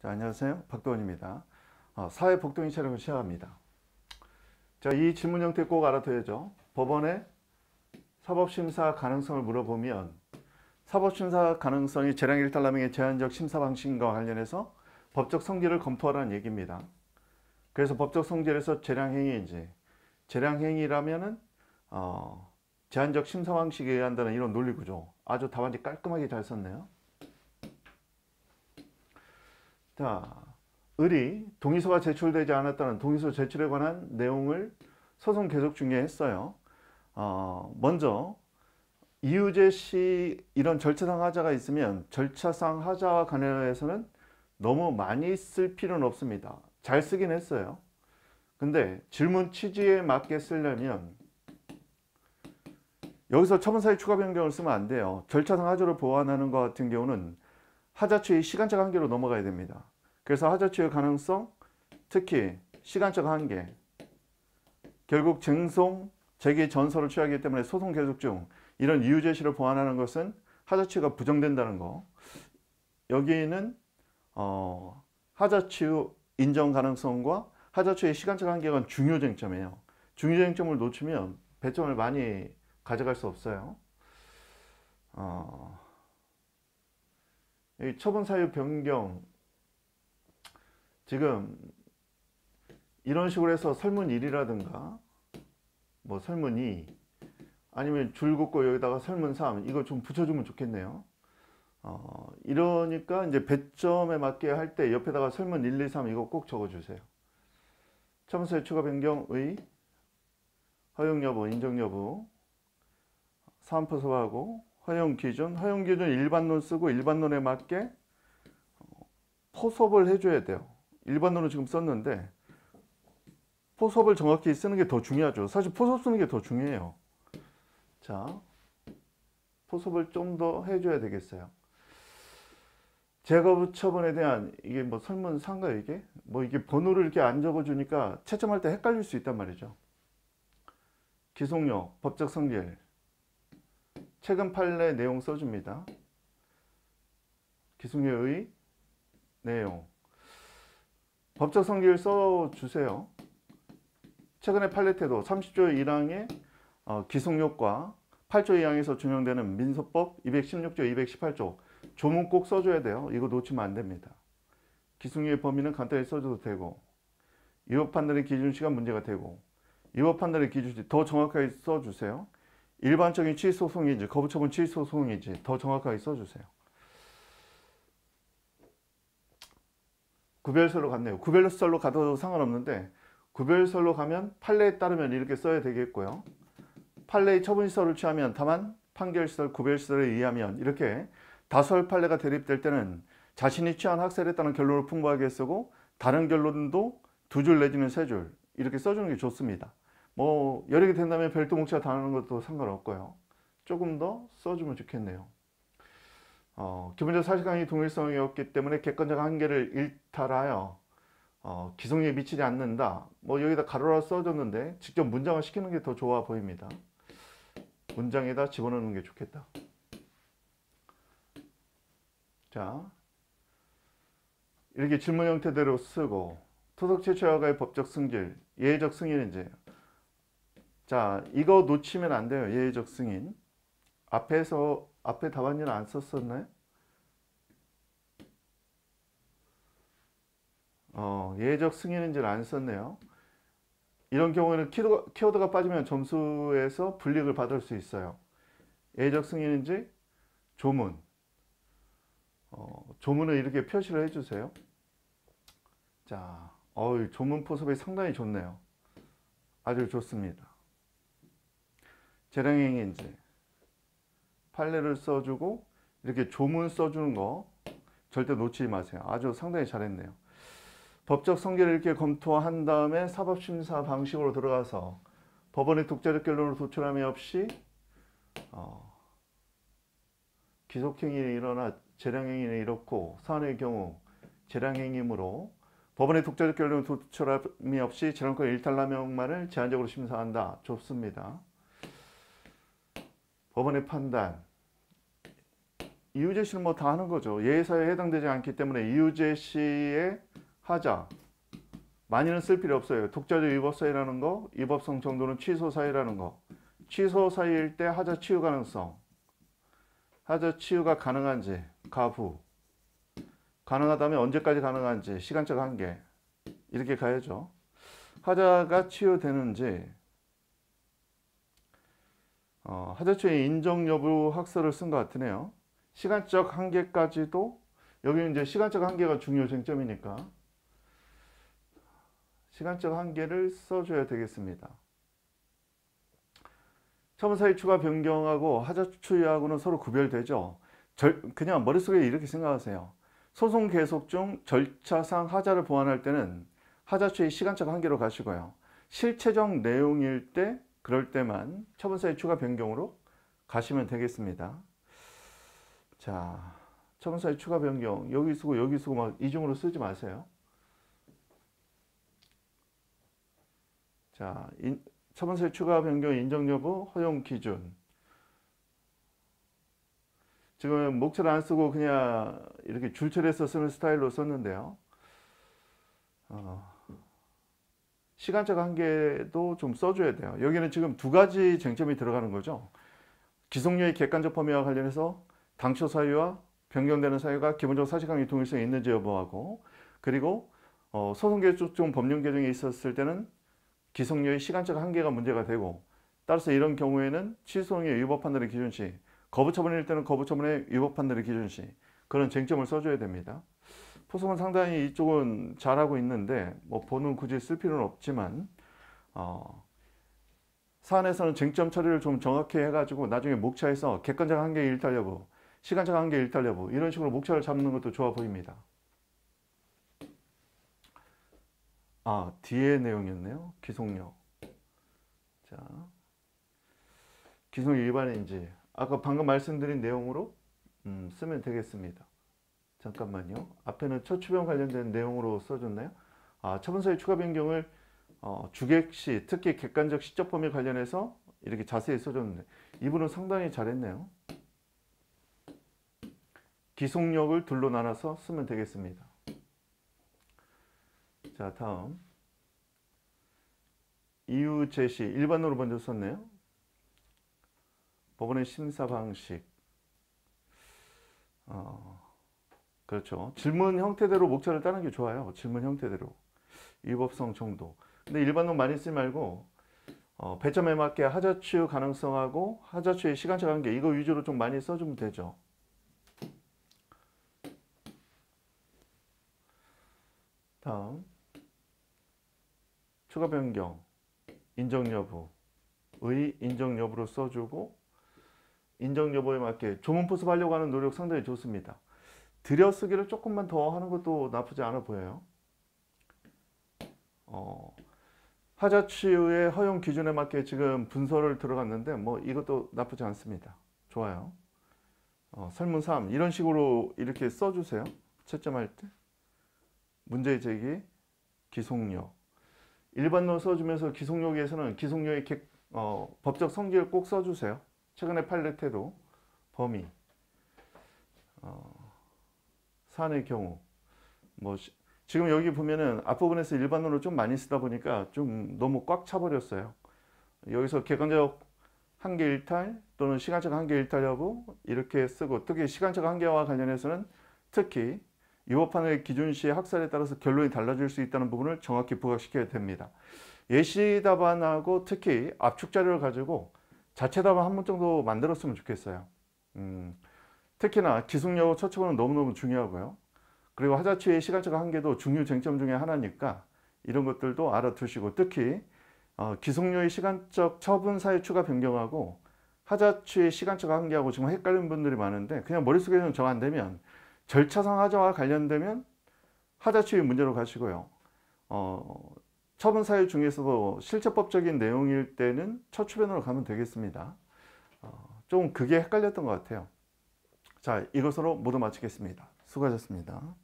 자, 안녕하세요. 박도원입니다. 어, 사회복동인 촬영을 시작합니다. 자, 이 질문 형태 꼭 알아둬야죠. 법원에 사법심사 가능성을 물어보면 사법심사 가능성이 재량 일탈남용의 제한적 심사 방식과 관련해서 법적 성질을 검토하라는 얘기입니다. 그래서 법적 성질에서 재량행위인지 재량행위라면은 어, 제한적 심사 방식에 의한다는 이런 논리구조 아주 답안지 깔끔하게 잘 썼네요. 자, 을이 동의서가 제출되지 않았다는 동의서 제출에 관한 내용을 소송 계속 중에 했어요. 어, 먼저 이유재 씨 이런 절차상 하자가 있으면 절차상 하자와 관련해서는 너무 많이 쓸 필요는 없습니다. 잘 쓰긴 했어요. 근데 질문 취지에 맞게 쓰려면 여기서 처분사의 추가 변경을 쓰면 안 돼요. 절차상 하자를 보완하는 것 같은 경우는 하자추의 시간적 한계로 넘어가야 됩니다. 그래서 하자치의 가능성, 특히 시간적 한계, 결국 증송, 재개전설을 취하기 때문에 소송 계속 중 이런 이유 제시를 보완하는 것은 하자치가 부정된다는 거. 여기는 에 어, 하자치의 인정 가능성과 하자치의 시간적 한계가 중요 쟁점이에요. 중요 쟁점을 놓치면 배점을 많이 가져갈 수 없어요. 어, 처분 사유 변경 지금 이런 식으로 해서 설문 1이라든가 뭐 설문 2 아니면 줄 긋고 여기다가 설문 3 이거 좀 붙여주면 좋겠네요 어, 이러니까 이제 배점에 맞게 할 때 옆에다가 설문 1, 2, 3 이거 꼭 적어주세요 참수의 추가 변경의 허용 여부, 인정 여부 사안표 소화하고 허용 기준, 허용 기준 일반론 쓰고 일반론에 맞게 포섭을 해줘야 돼요 일반으로 지금 썼는데 포섭을 정확히 쓰는 게 더 중요하죠. 사실 포섭 쓰는 게 더 중요해요. 자, 포섭을 좀 더 해줘야 되겠어요. 제거부 처분에 대한 이게 뭐 설문상가 이게? 뭐 이게 번호를 이렇게 안 적어주니까 채점할 때 헷갈릴 수 있단 말이죠. 기속력, 법적 성질, 최근 판례 내용 써줍니다. 기속력의 내용 법적 성질 써주세요. 최근에 팔레테도 30조 1항의 어, 기속력과 8조 2항에서 준용되는 민소법 216조, 218조 조문 꼭 써줘야 돼요. 이거 놓치면 안 됩니다. 기승유의 범위는 간단히 써줘도 되고 유법 판단의 기준시가 문제가 되고 유법 판단의 기준시 더 정확하게 써주세요. 일반적인 취소송인지 거부처분 취소송인지 더 정확하게 써주세요. 구별설로 갔네요. 구별설로 가도 상관없는데 구별설로 가면 판례에 따르면 이렇게 써야 되겠고요. 판례의 처분시설을 취하면 다만 판결시설, 구별시설에 의하면 이렇게 다설 판례가 대립될 때는 자신이 취한 학설에 따른 결론을 풍부하게 쓰고 다른 결론도 두 줄 내지는 세 줄 이렇게 써주는 게 좋습니다. 뭐 여력이 된다면 별도 뭉치가 다는 것도 상관없고요. 조금 더 써주면 좋겠네요. 어, 기본적 사실관계 동일성이없기 때문에 객관적 한계를 일탈하여 어, 기성에 미치지 않는다. 뭐 여기다 가로로 써줬는데 직접 문장을 시키는 게 더 좋아 보입니다. 문장에다 집어넣는 게 좋겠다. 자, 이렇게 질문 형태대로 쓰고 토속 최초화가의 법적 승질, 예외적 승인인지 자, 이거 놓치면 안 돼요. 예외적 승인. 앞에서 앞에 답안지는 안 썼었나요? 어, 예적 승인인지는 안 썼네요. 이런 경우에는 키워드, 가 빠지면 점수에서 불이익을 받을 수 있어요. 예적 승인인지 조문. 어, 조문을 이렇게 표시를 해주세요. 자, 어이, 조문 포섭이 상당히 좋네요. 아주 좋습니다. 재량행위인지 판례를 써주고 이렇게 조문 써주는 거 절대 놓치지 마세요. 아주 상당히 잘했네요. 법적 성계를 이렇게 검토한 다음에 사법심사 방식으로 들어가서 법원의 독자적 결론을 도출함이 없이 어, 기속행위는 일어나 재량행위는 이렇고 사안의 경우 재량행위므로 법원의 독자적 결론을 도출함이 없이 재량권 일탈남용만을 제한적으로 심사한다. 좋습니다. 법원의 판단 이유재 씨는 뭐 다 하는 거죠. 예사에 해당되지 않기 때문에 이유재 씨의 하자 많이는 쓸 필요 없어요. 독자적 위법사이라는 거, 위법성 정도는 취소사이라는 거. 취소사이일 때 하자 치유 가능성. 하자 치유가 가능한지, 가부. 가능하다면 언제까지 가능한지, 시간적 한계. 이렇게 가야죠. 하자가 치유되는지, 어, 하자 치유의 인정 여부 학설을 쓴것 같으네요. 시간적 한계까지도 여기는 이제 시간적 한계가 중요 쟁점이니까 시간적 한계를 써줘야 되겠습니다. 첨사의 추가 변경하고 하자추이하고는 서로 구별되죠. 절, 그냥 머릿속에 이렇게 생각하세요. 소송 계속 중 절차상 하자를 보완할 때는 하자추의 시간적 한계로 가시고요. 실체적 내용일 때 그럴 때만 처분서의 추가 변경으로 가시면 되겠습니다. 자, 첨사의 추가 변경 여기 쓰고 여기 쓰고 막 이중으로 쓰지 마세요. 자, 인, 차분세 추가 변경 인정 여부 허용 기준 지금 목차를 안 쓰고 그냥 이렇게 줄철해서 쓰는 스타일로 썼는데요. 어, 시간적 한계도 좀 써줘야 돼요. 여기는 지금 두 가지 쟁점이 들어가는 거죠. 기속료의 객관적 범위와 관련해서 당초 사유와 변경되는 사유가 기본적으로 사실관계 통일성이 있는지 여부하고 그리고 어, 소송 개정 법령 개정에 있었을 때는 기성료의 시간적 한계가 문제가 되고 따라서 이런 경우에는 취소송의 위법 판단의 기준시 거부 처분일 때는 거부 처분의 위법 판단의 기준시 그런 쟁점을 써줘야 됩니다. 포송은 상당히 이쪽은 잘하고 있는데 뭐 보는 굳이 쓸 필요는 없지만 어, 사안에서는 쟁점 처리를 좀 정확히 해가지고 나중에 목차에서 객관적 한계 일탈 여부 시간적 한계 일탈 여부 이런 식으로 목차를 잡는 것도 좋아 보입니다. 아 뒤에 내용이었네요. 기속력. 자 기속력 위반인지 아까 방금 말씀드린 내용으로 음, 쓰면 되겠습니다. 잠깐만요. 앞에는 처추병 관련된 내용으로 써줬나요? 아, 처분서의 추가 변경을 어, 주객 시, 특히 객관적 시적 범위 관련해서 이렇게 자세히 써줬는데 이분은 상당히 잘했네요. 기속력을 둘로 나눠서 쓰면 되겠습니다. 자 다음 이유 제시 일반으로 먼저 썼네요. 법원의 심사 방식 어, 그렇죠. 질문 형태대로 목차를 따는 게 좋아요. 질문 형태대로 위법성 정도 근데 일반론 많이 쓰지 말고 어, 배점에 맞게 하자추 가능성하고 하자추의 시간차 관계 이거 위주로 좀 많이 써주면 되죠. 사항, 추가 변경, 인정 여부의 인정 여부로 써주고 인정 여부에 맞게 조문 포섭하려고 하는 노력 상당히 좋습니다. 들여쓰기를 조금만 더 하는 것도 나쁘지 않아 보여요. 어, 하자치의 허용 기준에 맞게 지금 분설을 들어갔는데 뭐 이것도 나쁘지 않습니다. 좋아요. 어, 설문 3 이런 식으로 이렇게 써주세요. 채점할 때. 문제 제기, 기속력. 일반론 써주면서 기속력에서는 기속력의 객, 어, 법적 성질을 꼭 써주세요. 최근의 판례 태도, 범위, 어, 사안의 경우. 뭐 시, 지금 여기 보면은 앞부분에서 일반론을 좀 많이 쓰다 보니까 좀 너무 꽉 차버렸어요. 여기서 객관적 한계 일탈 또는 시간적 한계 일탈 여부 이렇게 쓰고 특히 시간적 한계와 관련해서는 특히 이 법안의 기준시의 학살에 따라서 결론이 달라질 수 있다는 부분을 정확히 부각시켜야 됩니다. 예시 답안하고 특히 압축 자료를 가지고 자체 답안 한 번 정도 만들었으면 좋겠어요. 음, 특히나 기숙여고 처치권은 너무너무 중요하고요. 그리고 하자치의 시간적 한계도 중요 쟁점 중의 하나니까 이런 것들도 알아두시고 특히 어, 기숙료의 시간적 처분 사유 추가 변경하고 하자취의 시간적 한계하고 지금 헷갈리는 분들이 많은데 그냥 머릿속에는 정 안 되면 절차상 하자와 관련되면 하자 취의 문제로 가시고요. 어, 처분 사유 중에서도 실체법적인 내용일 때는 처추변으로 가면 되겠습니다. 어, 좀 그게 헷갈렸던 것 같아요. 자, 이것으로 모두 마치겠습니다. 수고하셨습니다.